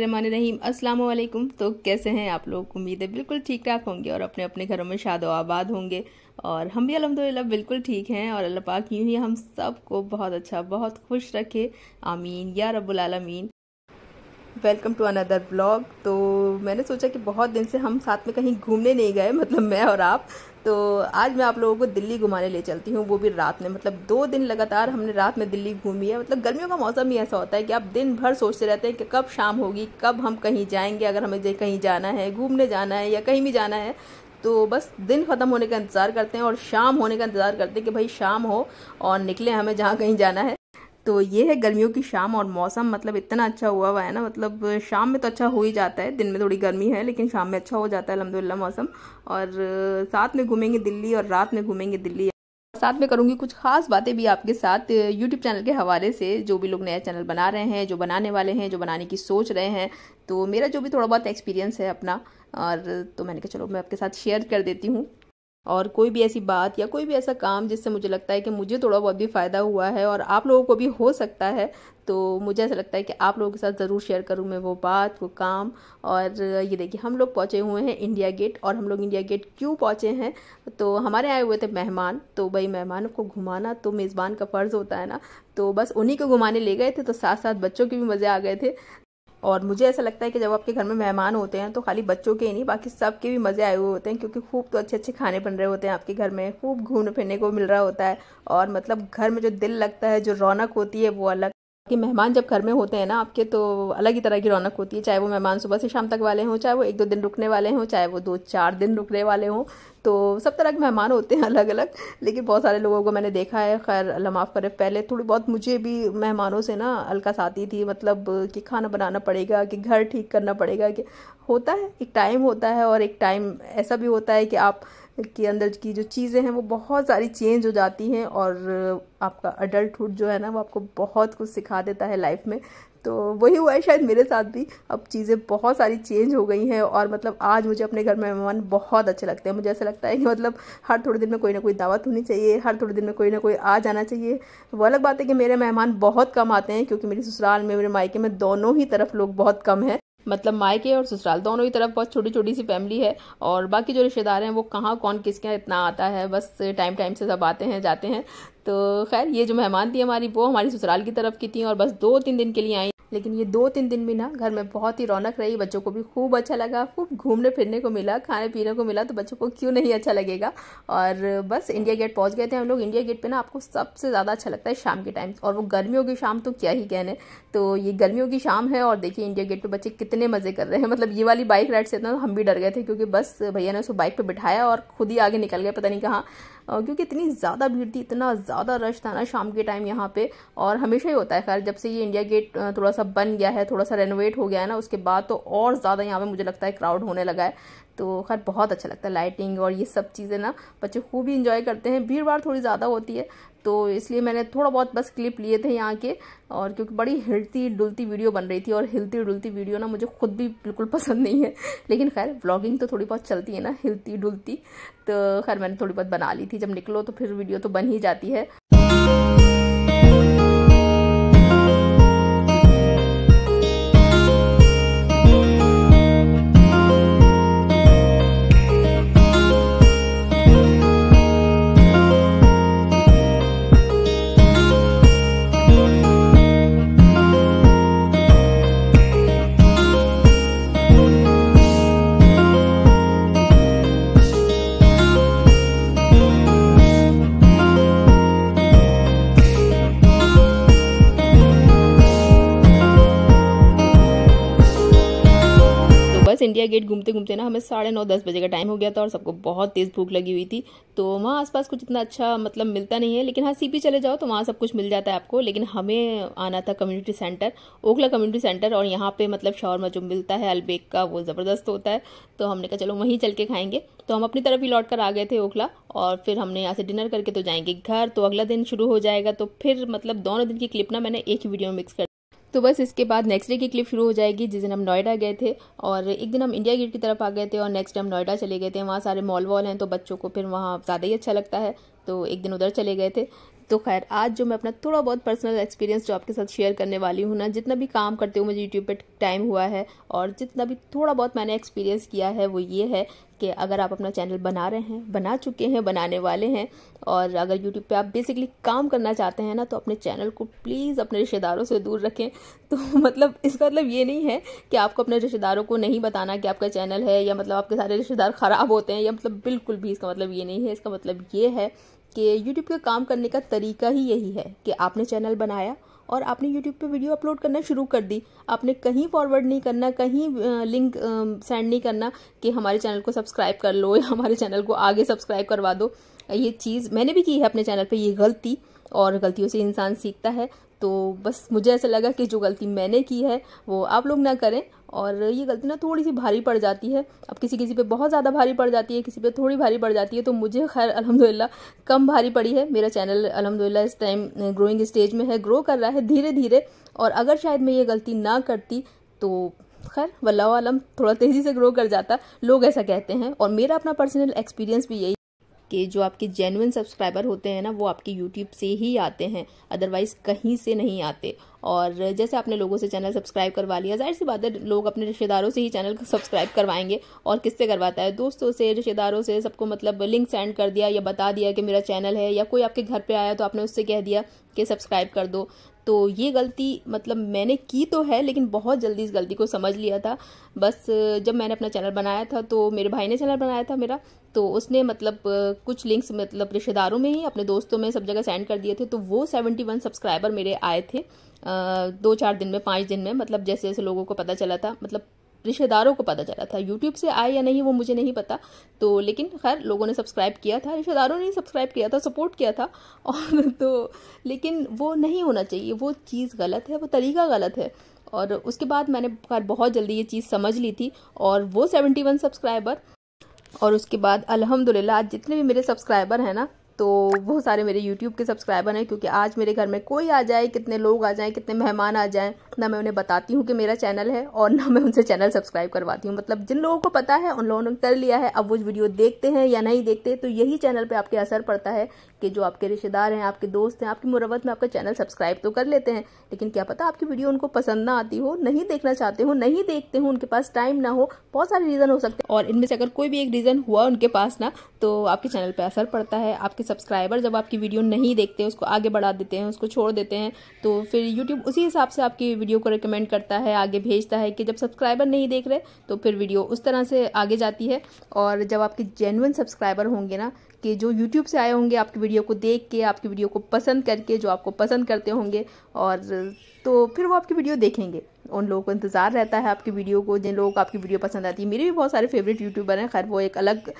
रहीम अस्सलाम तो कैसे हैं आप लोग उम्मीद है बिल्कुल ठीक ठाक होंगे और अपने अपने घरों में शाद आबाद होंगे और हम भी अलहमदिल्ला बिल्कुल ठीक हैं और अल्लाह पाक यूँ ही हम सबको बहुत अच्छा बहुत खुश रखे आमीन या रब्बुल आलमीन वेलकम टू अनदर ब्लॉग तो मैंने सोचा कि बहुत दिन से हम साथ में कहीं घूमने नहीं गए मतलब मैं और आप तो आज मैं आप लोगों को दिल्ली घुमाने ले चलती हूँ वो भी रात में मतलब दो दिन लगातार हमने रात में दिल्ली घूमी है मतलब गर्मियों का मौसम ही ऐसा होता है कि आप दिन भर सोचते रहते हैं कि कब शाम होगी कब हम कहीं जाएंगे अगर हमें कहीं जाना है घूमने जाना है या कहीं भी जाना है तो बस दिन ख़त्म होने का इंतज़ार करते हैं और शाम होने का इंतज़ार करते हैं कि भाई शाम हो और निकले हमें जहाँ कहीं जाना है तो ये है गर्मियों की शाम और मौसम मतलब इतना अच्छा हुआ हुआ है ना मतलब शाम में तो अच्छा हो ही जाता है दिन में थोड़ी गर्मी है लेकिन शाम में अच्छा हो जाता है अलहमदिल्ला मौसम और साथ में घूमेंगे दिल्ली और रात में घूमेंगे दिल्ली साथ में करूंगी कुछ खास बातें भी आपके साथ YouTube चैनल के हवाले से जो भी लोग नया चैनल बना रहे हैं जो बनाने वाले हैं जो बनाने की सोच रहे हैं तो मेरा जो भी थोड़ा बहुत एक्सपीरियंस है अपना और तो मैंने कहा चलो मैं आपके साथ शेयर कर देती हूँ और कोई भी ऐसी बात या कोई भी ऐसा काम जिससे मुझे लगता है कि मुझे थोड़ा बहुत भी फ़ायदा हुआ है और आप लोगों को भी हो सकता है तो मुझे ऐसा लगता है कि आप लोगों के साथ ज़रूर शेयर करूँ मैं वो बात वो काम और ये देखिए हम लोग पहुँचे हुए हैं इंडिया गेट और हम लोग इंडिया गेट क्यों पहुँचे हैं तो हमारे आए हुए थे मेहमान तो भाई मेहमानों को घुमाना तो मेज़बान का फ़र्ज़ होता है ना तो बस उन्हीं को घुमाने ले गए थे तो साथ साथ बच्चों के भी मज़े आ गए थे और मुझे ऐसा लगता है कि जब आपके घर में मेहमान होते हैं तो खाली बच्चों के ही नहीं बाकी सब के भी मज़े आए हुए होते हैं क्योंकि खूब तो अच्छे अच्छे खाने बन रहे होते हैं आपके घर में खूब घूमने फिरने को मिल रहा होता है और मतलब घर में जो दिल लगता है जो रौनक होती है वो अलग कि मेहमान जब घर में होते हैं ना आपके तो अलग ही तरह की रौनक होती है चाहे वो मेहमान सुबह से शाम तक वाले हों चाहे वो एक दो दिन रुकने वाले हों चाहे वो दो चार दिन रुकने वाले हों तो सब तरह के मेहमान होते हैं अलग अलग लेकिन बहुत सारे लोगों को मैंने देखा है खैर अल्लाह माफ़ करे पहले थोड़ी बहुत मुझे भी मेहमानों से ना हल्का साथी थी मतलब कि खाना बनाना पड़ेगा कि घर ठीक करना पड़ेगा कि होता है एक टाइम होता है और एक टाइम ऐसा भी होता है कि आप के अंदर की जो चीज़ें हैं वो बहुत सारी चेंज हो जाती हैं और आपका अडल्टहुड जो है ना वो आपको बहुत कुछ सिखा देता है लाइफ में तो वही हुआ है शायद मेरे साथ भी अब चीज़ें बहुत सारी चेंज हो गई हैं और मतलब आज मुझे अपने घर में मेहमान बहुत अच्छे लगते हैं मुझे ऐसा लगता है कि मतलब हर थोड़े दिन में कोई ना कोई दावत होनी चाहिए हर थोड़े दिन में कोई ना कोई आ जाना चाहिए वो अलग बात है कि मेरे मेहमान बहुत कम आते हैं क्योंकि मेरी ससुराल में मेरे मायके में दोनों ही तरफ लोग बहुत कम हैं मतलब मायके और ससुराल दोनों ही तरफ बहुत छोटी छोटी सी फैमिली है और बाकी जो रिश्तेदार हैं वो कहाँ कौन किसके इतना आता है बस टाइम टाइम से सब आते हैं जाते हैं तो खैर ये जो मेहमान थी हमारी वो हमारी ससुराल की तरफ की थी और बस दो तीन दिन के लिए आई लेकिन ये दो तीन दिन भी ना घर में बहुत ही रौनक रही बच्चों को भी खूब अच्छा लगा खूब घूमने फिरने को मिला खाने पीने को मिला तो बच्चों को क्यों नहीं अच्छा लगेगा और बस इंडिया गेट पहुँच गए थे हम लोग इंडिया गेट पर ना आपको सबसे ज़्यादा अच्छा लगता है शाम के टाइम और वो गर्मियों की शाम तो क्या ही कहने तो ये गर्मियों की शाम है और देखिए इंडिया गेट पर बच्चे कितने मज़े कर रहे हैं मतलब ये वाली बाइक राइड से ना हम भी डर गए थे क्योंकि बस भैया ने उसको बाइक पर बिठाया और खुद ही आगे निकल गए पता नहीं कहाँ क्योंकि इतनी ज़्यादा भीड़ थी इतना ज़्यादा रश था ना शाम के टाइम यहाँ पे और हमेशा ही होता है खैर जब से ये इंडिया गेट थोड़ा सा बन गया है थोड़ा सा रेनोवेट हो गया है ना उसके बाद तो और ज़्यादा यहाँ पे मुझे लगता है क्राउड होने लगा है तो खैर बहुत अच्छा लगता है लाइटिंग और ये सब चीज़ें ना बच्चे खूब ही इन्जॉय करते हैं भीड़ भाड़ थोड़ी ज़्यादा होती है तो इसलिए मैंने थोड़ा बहुत बस क्लिप लिए थे यहाँ के और क्योंकि बड़ी हिलती डुलती वीडियो बन रही थी और हिलती डुलती वीडियो ना मुझे खुद भी बिल्कुल पसंद नहीं है लेकिन खैर व्लॉगिंग तो थोड़ी बहुत चलती है ना हिलती डुलती तो खैर मैंने थोड़ी बहुत बना ली थी जब निकलो तो फिर वीडियो तो बन ही जाती है इंडिया गेट घूमते घूमते ना हमें साढ़े नौ दस बजे का टाइम हो गया था और सबको बहुत तेज़ भूख लगी हुई थी तो वहाँ आसपास कुछ इतना अच्छा मतलब मिलता नहीं है लेकिन हाँ सी चले जाओ तो वहाँ सब कुछ मिल जाता है आपको लेकिन हमें आना था community centre Okhla community centre और यहाँ पे मतलब शॉर्मा जो मिलता है अलबेक का वो ज़बरदस्त होता है तो हमने कहा चलो वहीं चल के खाएंगे तो हम अपनी तरफ ही लौट कर आ गए थे ओखला और फिर हमने यहाँ से डिनर करके तो जाएंगे घर तो अगला दिन शुरू हो जाएगा तो फिर मतलब दोनों दिन की क्लिप ना मैंने एक ही वीडियो में मिक्स कर तो बस इसके बाद नेक्स्ट डे की क्लिप शुरू हो जाएगी जिस दिन हम नोएडा गए थे और एक दिन हम इंडिया गेट की तरफ आ गए थे और नेक्स्ट हम नोएडा चले गए थे वहाँ सारे मॉल वॉल हैं तो बच्चों को फिर वहाँ ज़्यादा ही अच्छा लगता है तो एक दिन उधर चले गए थे तो खैर आज जो मैं अपना थोड़ा बहुत पर्सनल एक्सपीरियंस जो आपके साथ शेयर करने वाली हूँ ना जितना भी काम करते हुए मुझे यूट्यूब पे टाइम हुआ है और जितना भी थोड़ा बहुत मैंने एक्सपीरियंस किया है वो ये है कि अगर आप अपना चैनल बना रहे हैं बना चुके हैं बनाने वाले हैं और अगर यूट्यूब पे आप बेसिकली काम करना चाहते हैं ना तो अपने चैनल को प्लीज़ अपने रिश्तेदारों से दूर रखें तो मतलब इसका मतलब ये नहीं है कि आपको अपने रिश्तेदारों को नहीं बताना कि आपका चैनल है या मतलब आपके सारे रिश्तेदार ख़राब होते हैं या मतलब बिल्कुल भी इसका मतलब ये नहीं है इसका मतलब ये है कि यूट्यूब पे काम करने का तरीका ही यही है कि आपने चैनल बनाया और आपने यूट्यूब पे वीडियो अपलोड करना शुरू कर दी आपने कहीं फॉरवर्ड नहीं करना कहीं लिंक सेंड नहीं करना कि हमारे चैनल को सब्सक्राइब कर लो या हमारे चैनल को आगे सब्सक्राइब करवा दो ये चीज़ मैंने भी की है अपने चैनल पर ये गलती और गलतियों से इंसान सीखता है तो बस मुझे ऐसा लगा कि जो गलती मैंने की है वो आप लोग ना करें और ये गलती ना थोड़ी सी भारी पड़ जाती है अब किसी किसी पे बहुत ज़्यादा भारी पड़ जाती है किसी पे थोड़ी भारी पड़ जाती है तो मुझे खैर अलहमदिल्ला कम भारी पड़ी है मेरा चैनल अलहमदिल्ला इस टाइम ग्रोइंग स्टेज में है ग्रो कर रहा है धीरे धीरे और अगर शायद मैं ये गलती ना करती तो खैर वल्ला आलम थोड़ा तेज़ी से ग्रो कर जाता लोग ऐसा कहते हैं और मेरा अपना पर्सनल एक्सपीरियंस भी यही आपके जो आपके जेनुइन सब्सक्राइबर होते हैं ना वो आपके यूट्यूब से ही आते हैं अदरवाइज़ कहीं से नहीं आते और जैसे आपने लोगों से चैनल सब्सक्राइब करवा लिया जाहिर सी बात है लोग अपने रिश्तेदारों से ही चैनल सब्सक्राइब करवाएंगे और किससे करवाता है दोस्तों से रिश्तेदारों से सबको मतलब लिंक सेंड कर दिया या बता दिया कि मेरा चैनल है या कोई आपके घर पर आया तो आपने उससे कह दिया कि सब्सक्राइब कर दो तो ये गलती मतलब मैंने की तो है लेकिन बहुत जल्दी इस गलती को समझ लिया था बस जब मैंने अपना चैनल बनाया था तो मेरे भाई ने चैनल बनाया था मेरा तो उसने मतलब कुछ लिंक्स मतलब रिश्तेदारों में ही अपने दोस्तों में सब जगह सेंड कर दिए थे तो वो सेवेंटी वन सब्सक्राइबर मेरे आए थे दो चार दिन में पाँच दिन में मतलब जैसे जैसे लोगों को पता चला था मतलब रिश्तेदारों को पता चला था यूट्यूब से आए या नहीं वो मुझे नहीं पता तो लेकिन खैर लोगों ने सब्सक्राइब किया था रिश्तेदारों ने सब्सक्राइब किया था सपोर्ट किया था और तो लेकिन वो नहीं होना चाहिए वो चीज़ गलत है वो तरीका गलत है और उसके बाद मैंने खैर बहुत जल्दी ये चीज़ समझ ली थी और वो सेवेंटी वन सब्सक्राइबर और उसके बाद अलहमदिल्ला आज जितने भी मेरे सब्सक्राइबर हैं ना तो बहुत सारे मेरे यूट्यूब के सब्सक्राइबर हैं क्योंकि आज मेरे घर में कोई आ जाए कितने लोग आ जाएं कितने मेहमान आ जाएं ना मैं उन्हें बताती हूँ कि मेरा चैनल है और ना मैं उनसे चैनल सब्सक्राइब करवाती हूँ मतलब जिन लोगों को पता है उन लोगों ने कर लिया है अब वो वीडियो देखते हैं या नहीं देखते तो यही चैनल पर आपके असर पड़ता है कि जो आपके रिश्तेदार हैं आपके दोस्त हैं आपकी मुरवत में आपका चैनल सब्सक्राइब तो कर लेते हैं लेकिन क्या पता आपकी वीडियो उनको पसंद ना आती हो नहीं देखना चाहते हो नहीं देखते हो उनके पास टाइम ना हो बहुत सारे रीज़न हो सकते हैं और इनमें से अगर कोई भी एक रीज़न हुआ उनके पास ना तो आपके चैनल पर असर पड़ता है आपके सब्सक्राइबर जब आपकी वीडियो नहीं देखते उसको आगे बढ़ा देते हैं उसको छोड़ देते हैं तो फिर यूट्यूब उसी हिसाब से आपकी वीडियो को रिकमेंड करता है आगे भेजता है कि जब सब्सक्राइबर नहीं देख रहे तो फिर वीडियो उस तरह से आगे जाती है और जब आपके जेनुअन सब्सक्राइबर होंगे ना के जो यूट्यूब से आए होंगे आपकी वीडियो को देख के आपकी वीडियो को पसंद करके जो आपको पसंद करते होंगे और तो फिर वो आपकी वीडियो देखेंगे उन लोगों को इंतज़ार रहता है आपकी वीडियो को जिन लोगों को आपकी वीडियो पसंद आती है मेरे भी बहुत सारे फेवरेट यूट्यूबर हैं खैर वो एक अलग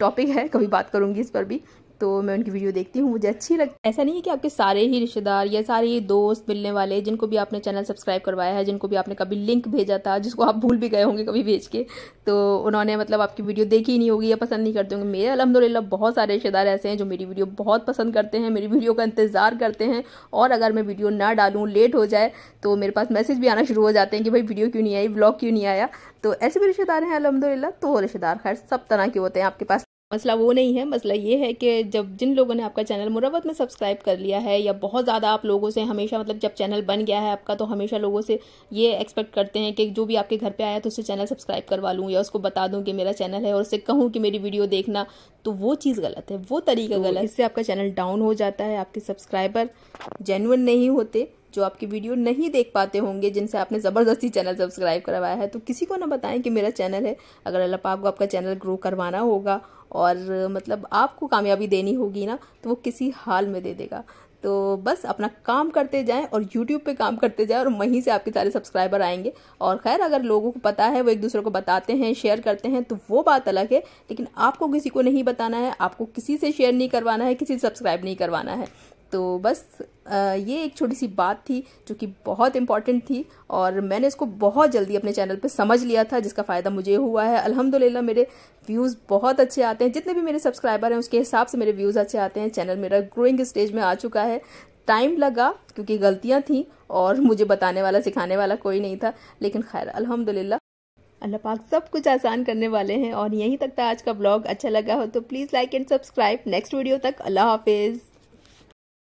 टॉपिक है कभी बात करूँगी इस पर भी तो मैं उनकी वीडियो देखती हूँ मुझे अच्छी लग ऐसा नहीं है कि आपके सारे ही रिश्तेदार या सारे ही दोस्त मिलने वाले जिनको भी आपने चैनल सब्सक्राइब करवाया है जिनको भी आपने कभी लिंक भेजा था जिसको आप भूल भी गए होंगे कभी भेज के तो उन्होंने मतलब आपकी वीडियो देखी ही नहीं होगी या पसंद नहीं करते होंगे मेरे अलहमदिल्ला बहुत सारे रिश्तेदार ऐसे हैं जो मेरी वीडियो बहुत पसंद करते हैं मेरी वीडियो का इंतज़ार करते हैं और अगर मैं वीडियो ना डालूँ लेट हो जाए तो मेरे पास मैसेज भी आना शुरू हो जाते हैं कि भाई वीडियो क्यों नहीं आई ब्लॉग क्यों नहीं आया तो ऐसे भी रिश्तेदार हैं अलहमदिल्ला तो रिश्तेदार खैर सब तरह के होते हैं आपके पास मसला वो नहीं है मसला ये है कि जब जिन लोगों ने आपका चैनल मुरवत में सब्सक्राइब कर लिया है या बहुत ज़्यादा आप लोगों से हमेशा मतलब जब चैनल बन गया है आपका तो हमेशा लोगों से ये एक्सपेक्ट करते हैं कि जो भी आपके घर पर आया तो उससे चैनल सब्सक्राइब करवा लूँ या उसको बता दूँ कि मेरा चैनल है और उससे कहूँ कि मेरी वीडियो देखना तो वो चीज़ गलत है वो तरीका तो गलत है इससे आपका चैनल डाउन हो जाता है आपके सब्सक्राइबर जेनुअन नहीं होते जो आपकी वीडियो नहीं देख पाते होंगे जिनसे आपने ज़बरदस्ती चैनल सब्सक्राइब करवाया है तो किसी को ना बताएं कि मेरा चैनल है अगर अल्लाह पाक को आपका चैनल ग्रो करवाना होगा और मतलब आपको कामयाबी देनी होगी ना तो वो किसी हाल में दे देगा तो बस अपना काम करते जाएं और यूट्यूब पे काम करते जाएं और वहीं से आपके सारे सब्सक्राइबर आएंगे और खैर अगर लोगों को पता है वो एक दूसरे को बताते हैं शेयर करते हैं तो वो बात अलग है लेकिन आपको किसी को नहीं बताना है आपको किसी से शेयर नहीं करवाना है किसी से सब्सक्राइब नहीं करवाना है तो बस ये एक छोटी सी बात थी जो कि बहुत इंपॉर्टेंट थी और मैंने इसको बहुत जल्दी अपने चैनल पे समझ लिया था जिसका फ़ायदा मुझे हुआ है अल्हम्दुलिल्लाह मेरे व्यूज़ बहुत अच्छे आते हैं जितने भी मेरे सब्सक्राइबर हैं उसके हिसाब से मेरे व्यूज़ अच्छे आते हैं चैनल मेरा ग्रोइंग स्टेज में आ चुका है टाइम लगा क्योंकि गलतियाँ थी और मुझे बताने वाला सिखाने वाला कोई नहीं था लेकिन खैर अलहमदिल्ला अल्लाह पाक सब कुछ आसान करने वाले हैं और यहीं तक था आज का ब्लॉग अच्छा लगा हो तो please like and subscribe next video तक अल्लाह हाफिज़